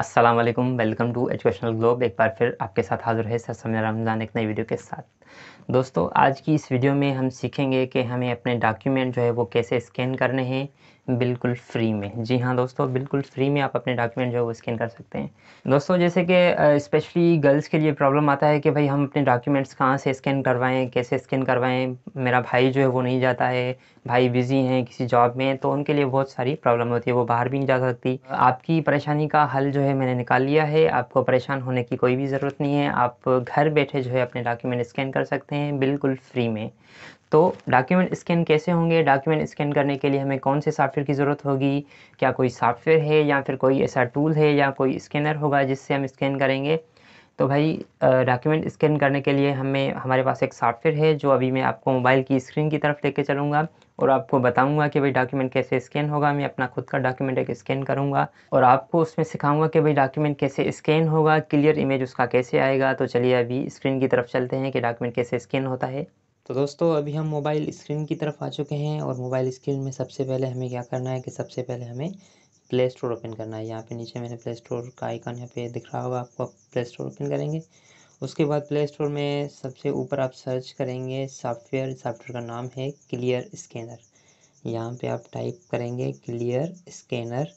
अस्सलाम वालेकुम welcome to educational globe एक बार फिर आपके साथ हाजिर है सर समय रमज़ान एक नई वीडियो के साथ दोस्तों आज की इस वीडियो में हम सीखेंगे कि हमें अपने डॉक्यूमेंट जो है वो कैसे स्कैन करने हैं बिल्कुल फ्री में जी हाँ दोस्तों बिल्कुल फ्री में आप अपने डॉक्यूमेंट जो है वो स्कैन कर सकते हैं दोस्तों जैसे कि स्पेशली गर्ल्स के लिए प्रॉब्लम आता है कि भाई हम अपने डॉक्यूमेंट्स कहाँ से स्कैन करवाएं कैसे स्कैन करवाएं मेरा भाई जो है वो नहीं जाता है भाई बिज़ी हैं किसी जॉब में तो उनके लिए बहुत सारी प्रॉब्लम होती है वो बाहर भी नहीं जा सकती आपकी परेशानी का हल जो है मैंने निकाल लिया है आपको परेशान होने की कोई भी ज़रूरत नहीं है आप घर बैठे जो है अपने डॉक्यूमेंट स्कैन कर सकते हैं बिल्कुल फ्री में तो डॉक्यूमेंट स्कैन कैसे होंगे डॉक्यूमेंट स्कैन करने के लिए हमें कौन से सॉफ्टवेयर की ज़रूरत होगी क्या कोई सॉफ्टवेयर है या फिर कोई ऐसा टूल है या कोई स्कैनर होगा जिससे हम स्कैन करेंगे तो भाई डॉक्यूमेंट स्कैन करने के लिए हमें हमारे पास एक सॉफ्टवेयर है जो अभी मैं आपको मोबाइल की स्क्रीन की तरफ लेके चलूँगा और आपको बताऊँगा कि भाई डॉक्यूमेंट कैसे स्कैन होगा मैं अपना खुद का डॉक्यूमेंट एक स्कैन करूँगा और आपको उसमें सिखाऊँगा कि भाई डॉक्यूमेंट कैसे स्कैन होगा क्लियर इमेज उसका कैसे आएगा तो चलिए अभी स्क्रीन की तरफ चलते हैं कि डॉक्यूमेंट कैसे स्कैन होता है तो दोस्तों अभी हम मोबाइल स्क्रीन की तरफ आ चुके हैं और मोबाइल स्क्रीन में सबसे पहले हमें क्या करना है कि सबसे पहले हमें प्ले स्टोर ओपन करना है यहाँ पे नीचे मैंने प्ले स्टोर का आइकन यहाँ पे दिख रहा होगा आपको प्ले स्टोर ओपन करेंगे उसके बाद प्ले स्टोर में सबसे ऊपर आप सर्च करेंगे सॉफ्टवेयर सॉफ्टवेयर का नाम है क्लियर स्कैनर यहाँ पे आप टाइप करेंगे क्लियर स्कैनर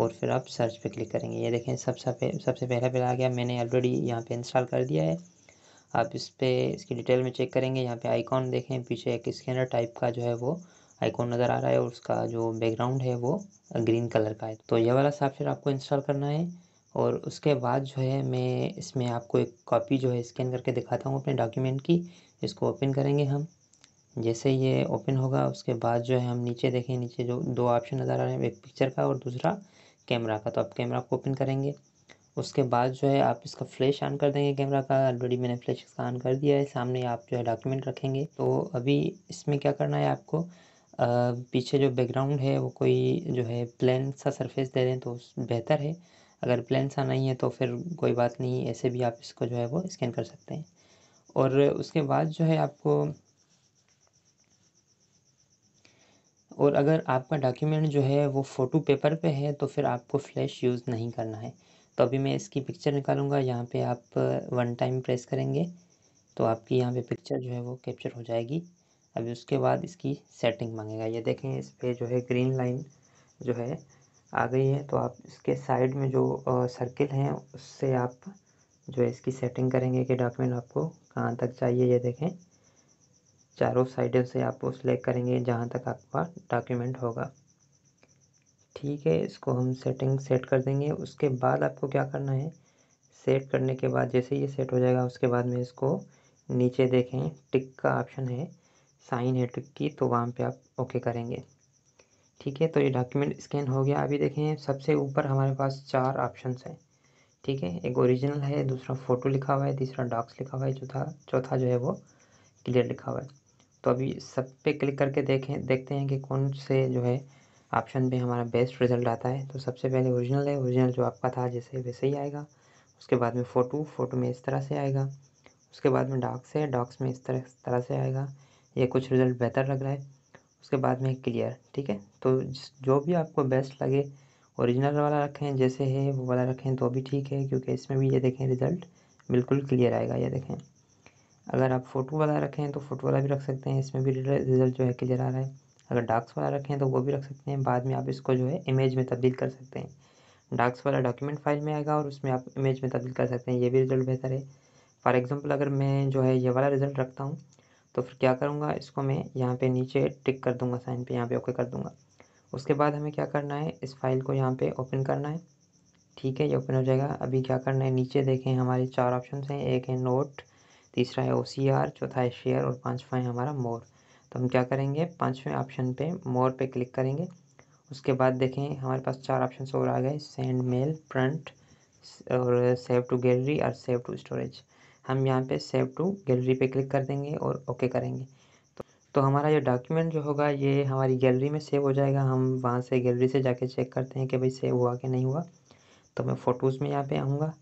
और फिर आप सर्च पे क्लिक करेंगे ये देखें सबसे सबसे पहला पहला आ गया मैंने ऑलरेडी यहाँ पे इंस्टॉल कर दिया है आप इस पर इसकी डिटेल में चेक करेंगे यहाँ पे आइकॉन देखें पीछे एक स्कैनर टाइप का जो है वो आइकॉन नज़र आ रहा है और उसका जो बैकग्राउंड है वो ग्रीन कलर का है तो यह वाला सॉफ्टवेयर आपको इंस्टॉल करना है और उसके बाद जो है मैं इसमें आपको एक कॉपी जो है स्कैन करके दिखाता हूँ अपने डॉक्यूमेंट की इसको ओपन करेंगे हम जैसे ये ओपन होगा उसके बाद जो है हम नीचे देखें नीचे जो दो ऑप्शन नज़र आ रहे हैं एक पिक्चर का और दूसरा कैमरा का तो आप कैमरा को ओपन करेंगे उसके बाद जो है आप इसका फ्लैश ऑन कर देंगे कैमरा का ऑलरेडी मैंने फ्लैश इसका ऑन कर दिया है सामने आप जो है डॉक्यूमेंट रखेंगे तो अभी इसमें क्या करना है आपको आ, पीछे जो बैकग्राउंड है वो कोई जो है प्लेन सा सरफेस दे दें तो बेहतर है अगर प्लेन सा नहीं है तो फिर कोई बात नहीं ऐसे भी आप इसको जो है वो स्कैन कर सकते हैं और उसके बाद जो है आपको और अगर आपका डॉक्यूमेंट जो है वो फ़ोटो पेपर पे है तो फिर आपको फ्लैश यूज़ नहीं करना है तो अभी मैं इसकी पिक्चर निकालूंगा यहाँ पे आप वन टाइम प्रेस करेंगे तो आपकी यहाँ पे पिक्चर जो है वो कैप्चर हो जाएगी अभी उसके बाद इसकी सेटिंग मांगेगा ये देखें इस पर जो है ग्रीन लाइन जो है आ गई है तो आप इसके साइड में जो सर्किल uh, हैं उससे आप जो है इसकी सेटिंग करेंगे कि डॉक्यूमेंट आपको कहाँ तक चाहिए ये देखें चारों साइडों से आप सेलेक्ट करेंगे जहाँ तक आपका डॉक्यूमेंट होगा ठीक है इसको हम सेटिंग सेट कर देंगे उसके बाद आपको क्या करना है सेट करने के बाद जैसे ये सेट हो जाएगा उसके बाद में इसको नीचे देखें टिक का ऑप्शन है साइन है टिक की तो वहाँ पे आप ओके करेंगे ठीक है तो ये डॉक्यूमेंट स्कैन हो गया अभी देखें सबसे ऊपर हमारे पास चार ऑप्शन हैं ठीक है एक ओरिजिनल है दूसरा फ़ोटो लिखा हुआ है तीसरा डॉक्स लिखा हुआ है चौथा चौथा जो है वो क्लियर लिखा हुआ है तो अभी सब पे क्लिक करके देखें देखते हैं कि कौन से जो है ऑप्शन पे हमारा बेस्ट रिजल्ट आता है तो सबसे पहले ओरिजिनल है ओरिजिनल जो आपका था जैसे वैसे ही आएगा उसके बाद में फ़ोटो फ़ोटो में इस तरह से आएगा उसके बाद में डॉक्स है डॉक्स में इस तरह इस तरह से आएगा ये कुछ रिज़ल्ट बेहतर लग रहा है उसके बाद में क्लियर ठीक है तो जो भी आपको बेस्ट लगे ओरिजिनल वाला रखें जैसे है वो वाला रखें तो भी ठीक है क्योंकि इसमें भी ये देखें रिज़ल्ट बिल्कुल क्लियर आएगा ये देखें अगर आप फ़ोटो वाला रखें तो फ़ोटो वाला भी रख सकते हैं इसमें भी रिज़ल्ट जो है क्लियर आ रहा है अगर डाक्स वाला रखें तो वो भी रख सकते हैं बाद में आप इसको जो है इमेज में तब्दील कर सकते हैं डाक्स वाला डॉक्यूमेंट फाइल में आएगा और उसमें आप इमेज में तब्दील कर सकते हैं ये भी रिज़ल्ट बेहतर है फॉर एग्ज़ाम्पल अगर मैं जो है ये वाला रिज़ल्ट रखता हूँ तो फिर क्या करूँगा इसको मैं यहाँ पर नीचे टिक कर दूँगा साइन पे यहाँ पर ओके कर दूँगा उसके बाद हमें क्या करना है इस फाइल को यहाँ पर ओपन करना है ठीक है ये ओपन हो जाएगा अभी क्या करना है नीचे देखें हमारे चार ऑप्शन हैं एक है नोट तीसरा है ओ सी आर चौथा है शेयर और पाँचवा है हमारा मोर तो हम क्या करेंगे पाँचवें ऑप्शन पे मोर पे क्लिक करेंगे उसके बाद देखें हमारे पास चार ऑप्शन और आ गए सेंड मेल प्रंट और सेव टू गैलरी और सेव टू स्टोरेज हम यहाँ पे सेव टू गैलरी पे क्लिक कर देंगे और ओके करेंगे तो, तो हमारा ये डॉक्यूमेंट जो होगा ये हमारी गैलरी में सेव हो जाएगा हम वहाँ से गैलरी से जाके चेक करते हैं कि भाई सेव हुआ कि नहीं हुआ तो मैं फ़ोटोज़ में यहाँ पे आऊँगा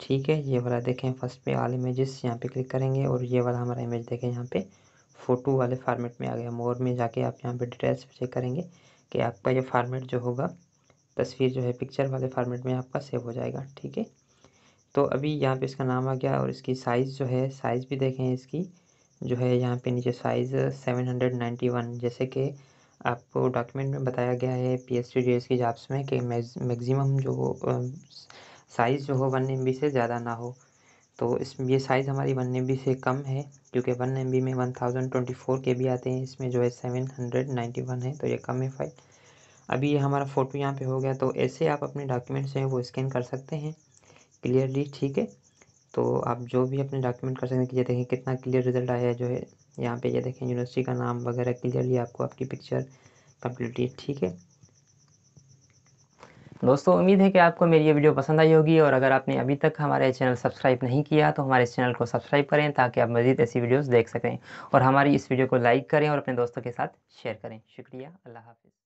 ठीक है ये वाला देखें फर्स्ट पे ऑल इमेजेस यहाँ पे क्लिक करेंगे और ये वाला हमारा इमेज देखें यहाँ पे फ़ोटो वाले फ़ार्मेट में आ गया मोर में जाके आप यहाँ पे डिटेल्स चेक करेंगे कि आपका ये फ़ार्मेट जो होगा तस्वीर जो है पिक्चर वाले फ़ार्मेट में आपका सेव हो जाएगा ठीक है तो अभी यहाँ पे इसका नाम आ गया और इसकी साइज़ जो है साइज़ भी देखें इसकी जो है यहाँ पे नीचे साइज़ वन जैसे कि आपको डॉक्यूमेंट में बताया गया है पी एस टी की जाप्स में कि मैक्सिमम जो साइज़ जो हो वन एम से ज़्यादा ना हो तो इस ये साइज़ हमारी वन एम से कम है क्योंकि वन एम में वन थाउजेंड ट्वेंटी फोर के भी आते हैं इसमें जो है सेवन हंड्रेड नाइन्टी वन है तो ये कम है फाइल अभी ये हमारा फ़ोटो यहाँ पे हो गया तो ऐसे आप अपने डॉक्यूमेंट्स हैं वो स्कैन कर सकते हैं क्लियरली ठीक है तो आप जो भी अपने डॉक्यूमेंट कर सकते हैं कि ये देखें कितना क्लियर रिजल्ट आया है जो है यहाँ पर ये देखें यूनिवर्सिटी का नाम वगैरह क्लियरली आपको आपकी पिक्चर कम्प्लीटली ठीक है दोस्तों उम्मीद है कि आपको मेरी ये वीडियो पसंद आई होगी और अगर आपने अभी तक हमारे चैनल सब्सक्राइब नहीं किया तो हमारे इस चैनल को सब्सक्राइब करें ताकि आप मज़ीद ऐसी वीडियोस देख सकें और हमारी इस वीडियो को लाइक करें और अपने दोस्तों के साथ शेयर करें शुक्रिया अल्लाह हाफिज़